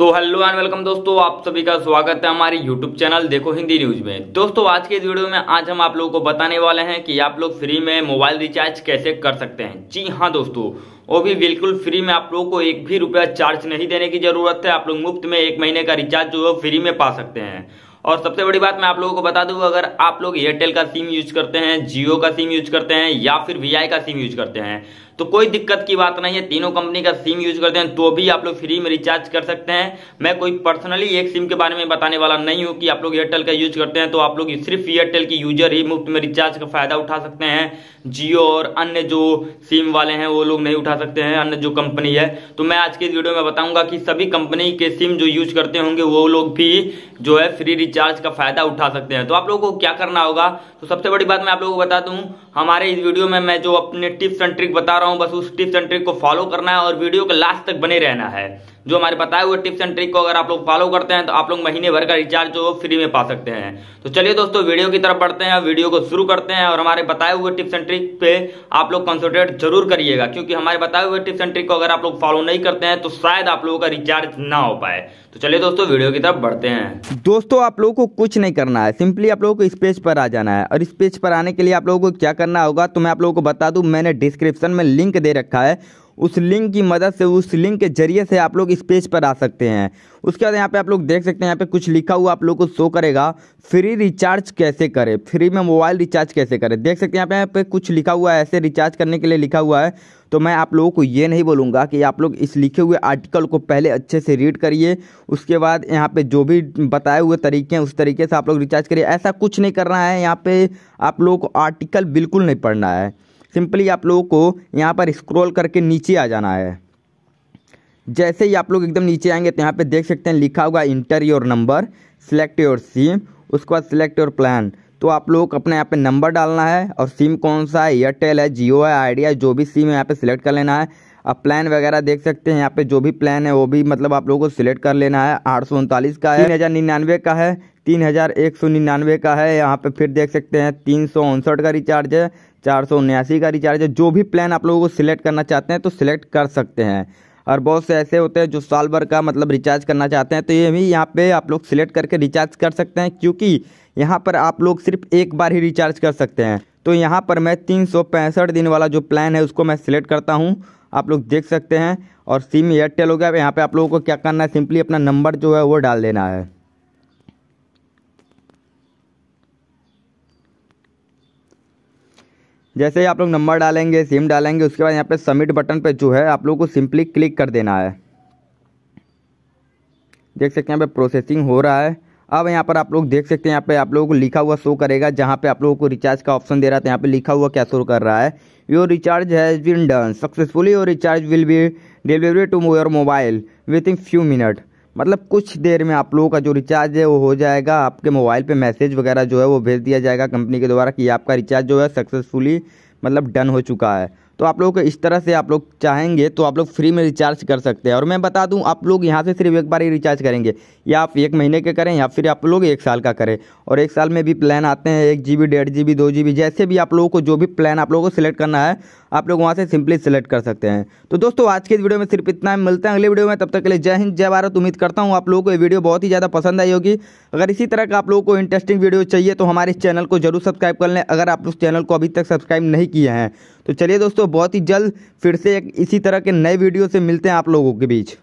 so hello and welcome दोस्तों आप सभी का स्वागत है हमारे यूट्यूब चैनल देखो हिंदी न्यूज में दोस्तों आज के इस वीडियो में आज हम आप लोगों को बताने वाले हैं कि आप लोग फ्री में मोबाइल रिचार्ज कैसे कर सकते हैं जी हाँ दोस्तों वो भी बिल्कुल फ्री में आप लोगों को एक भी रुपया चार्ज नहीं देने की जरूरत है आप लोग मुफ्त में एक महीने का रिचार्ज जो है फ्री में पा सकते हैं और सबसे बड़ी बात मैं आप लोगों को बता दूं अगर आप लोग एयरटेल का सिम यूज करते हैं जियो का सिम यूज करते हैं या फिर वी का सिम यूज करते हैं तो कोई दिक्कत की बात नहीं है तीनों कंपनी का सिम यूज करते हैं तो भी आप लोग फ्री में रिचार्ज कर सकते हैं मैं कोई पर्सनली एक सिम के बारे में बताने वाला नहीं हूँ कि आप लोग एयरटेल का यूज करते हैं तो आप लोग सिर्फ एयरटेल की यूजर ही मुफ्त में रिचार्ज का फायदा उठा सकते हैं जियो और अन्य जो सिम वाले हैं वो लोग नहीं उठा सकते हैं अन्य जो कंपनी है तो मैं आज के इस वीडियो में बताऊंगा कि सभी कंपनी के सिम जो यूज करते होंगे वो लोग भी जो है फ्री रिचार्ज का फायदा उठा सकते हैं तो आप लोगों को क्या करना होगा तो सबसे बड़ी बात मैं आप लोगों को बता दूं हमारे इस वीडियो में मैं जो अपने टिप्स एंड ट्रिक बता रहा हूँ हूं बस उस टिप्स एंड ट्रिक को फॉलो करना है और वीडियो के लास्ट तक बने रहना है जो हमारे बताए हुए टिप्स एंड ट्रिक को अगर आप लोग फॉलो करते हैं तो आप लोग महीने भर का रिचार्ज जो फ्री में पा सकते हैं तो चलिए दोस्तों वीडियो की तरफ बढ़ते हैं वीडियो को शुरू करते हैं और हमारे बताए हुए टिप्स एंड ट्रिक पे आप लोग कॉन्सेंट्रेट जरूर करिएगा क्योंकि हमारे बताए हुए टिप्स एंड ट्रिक को अगर आप लोग फॉलो नहीं करते हैं तो शायद आप लोगों का रिचार्ज ना हो पाए तो चलिए दोस्तों वीडियो की तरफ बढ़ते हैं दोस्तों आप लोगों को कुछ नहीं करना है सिंपली आप लोगों को इस पेज पर आ जाना है और इस पेज पर आने के लिए आप लोगों को क्या करना होगा तो मैं आप लोगों को बता दूं मैंने डिस्क्रिप्शन में लिंक दे रखा है उस लिंक की मदद से उस लिंक के जरिए से आप लोग इस पेज पर आ सकते हैं उसके बाद यहाँ पे आप लोग देख सकते हैं यहाँ पे कुछ लिखा हुआ आप लोग को शो करेगा फ्री रिचार्ज कैसे करें फ्री में मोबाइल रिचार्ज कैसे करें देख सकते हैं यहाँ पे यहाँ कुछ लिखा हुआ है ऐसे रिचार्ज करने के लिए लिखा हुआ है तो मैं आप लोगों को ये नहीं बोलूँगा कि आप लोग इस लिखे हुए आर्टिकल को पहले अच्छे से रीड करिए उसके बाद यहाँ पे जो भी बताए हुए तरीके हैं उस तरीके से आप लोग रिचार्ज करिए ऐसा कुछ नहीं करना है यहाँ पे आप लोगों को आर्टिकल बिल्कुल नहीं पढ़ना है सिंपली आप लोगों को यहाँ पर स्क्रॉल करके नीचे आ जाना है जैसे ही आप लोग एकदम नीचे आएंगे तो यहाँ पे देख सकते हैं लिखा होगा enter your number select your SIM उसके बाद सिलेक्ट योर प्लान तो आप लोग अपने यहाँ पे नंबर डालना है और सिम कौन सा है एयरटेल है जियो है आइडिया जो भी सिम यहाँ पे सिलेक्ट कर लेना है आप प्लान वगैरह देख सकते हैं यहाँ पे जो भी प्लान है वो भी मतलब आप लोगों को सिलेक्ट कर लेना है आठ सौ उनतालीस का है तीन हज़ार निन्यानवे का है तीन हज़ार एक सौ निन्यानवे का है यहाँ पे फिर देख सकते हैं तीन सौ उनसठ का रिचार्ज है चार सौ उन्यासी का रिचार्ज है जो भी प्लान आप लोगों को सिलेक्ट करना चाहते हैं तो सिलेक्ट कर सकते हैं और बहुत से ऐसे होते हैं जो साल भर का मतलब रिचार्ज करना चाहते हैं तो ये भी यहाँ पे आप लोग सिलेक्ट करके रिचार्ज कर सकते हैं क्योंकि यहाँ पर आप लोग सिर्फ एक बार ही रिचार्ज कर सकते हैं तो यहाँ पर मैं तीन दिन वाला जो प्लान है उसको मैं सिलेक्ट करता हूँ आप लोग देख सकते हैं और सिम एयरटेल हो गया यहाँ पे आप लोगों को क्या करना है सिंपली अपना नंबर जो है वो डाल देना है जैसे ही आप लोग नंबर डालेंगे सिम डालेंगे उसके बाद यहाँ पे सबमिट बटन पे जो है आप लोगों को सिंपली क्लिक कर देना है देख सकते हैं यहाँ पे प्रोसेसिंग हो रहा है अब यहाँ पर आप लोग देख सकते हैं यहाँ पे आप लोगों को लिखा हुआ शो करेगा जहाँ पे आप लोगों को रिचार्ज का ऑप्शन दे रहा था तो यहाँ पे लिखा हुआ क्या शो कर रहा है your recharge has been done successfully your recharge will be delivery to your mobile within few minute मतलब कुछ देर में आप लोगों का जो रिचार्ज है वो हो जाएगा आपके मोबाइल पर मैसेज वगैरह जो है वो भेज दिया जाएगा कंपनी के द्वारा कि आपका रिचार्ज जो है सक्सेसफुली मतलब डन हो चुका है तो आप लोग इस तरह से आप लोग चाहेंगे तो आप लोग फ्री में रिचार्ज कर सकते हैं और मैं बता दूं आप लोग यहाँ से सिर्फ एक बार ही रिचार्ज करेंगे या आप एक महीने के करें या फिर आप लोग एक साल का करें और एक साल में भी प्लान आते हैं एक जी बी डेढ़ जी बी दो जी बी जैसे भी आप लोगों को जो भी प्लान आप लोगों को सिलेक्ट करना है आप लोग वहाँ से सिंपली सिलेक्ट कर सकते हैं तो दोस्तों आज के इस वीडियो में सिर्फ इतना है मिलते हैं अगले वीडियो में तब तक के लिए जय हिंद जय भारत उम्मीद करता हूँ आप लोगों को ये वीडियो बहुत ही ज़्यादा पसंद आई होगी अगर इसी तरह का आप लोगों को इंटरेस्टिंग वीडियो चाहिए तो हमारे चैनल को जरूर सब्सक्राइब कर लें अगर आप उस चैनल को अभी तक सब्सक्राइब नहीं किए हैं तो चलिए दोस्तों बहुत ही जल्द फिर से एक इसी तरह के नए वीडियो से मिलते हैं आप लोगों के बीच